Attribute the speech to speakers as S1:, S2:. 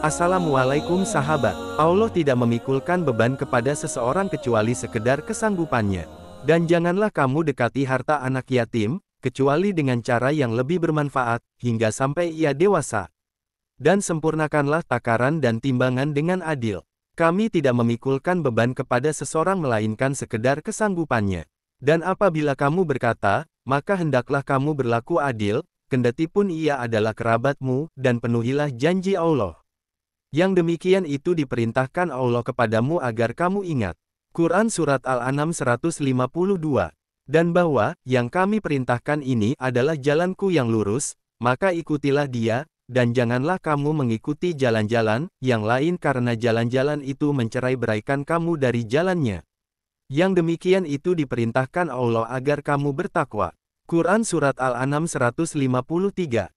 S1: Assalamualaikum sahabat. Allah tidak memikulkan beban kepada seseorang kecuali sekedar kesanggupannya. Dan janganlah kamu dekati harta anak yatim, kecuali dengan cara yang lebih bermanfaat, hingga sampai ia dewasa. Dan sempurnakanlah takaran dan timbangan dengan adil. Kami tidak memikulkan beban kepada seseorang melainkan sekedar kesanggupannya. Dan apabila kamu berkata, maka hendaklah kamu berlaku adil, kendati pun ia adalah kerabatmu, dan penuhilah janji Allah. Yang demikian itu diperintahkan Allah kepadamu agar kamu ingat. Quran Surat Al-An'am 152. Dan bahwa, yang kami perintahkan ini adalah jalanku yang lurus, maka ikutilah dia, dan janganlah kamu mengikuti jalan-jalan yang lain karena jalan-jalan itu mencerai beraikan kamu dari jalannya. Yang demikian itu diperintahkan Allah agar kamu bertakwa. Quran Surat Al-An'am 153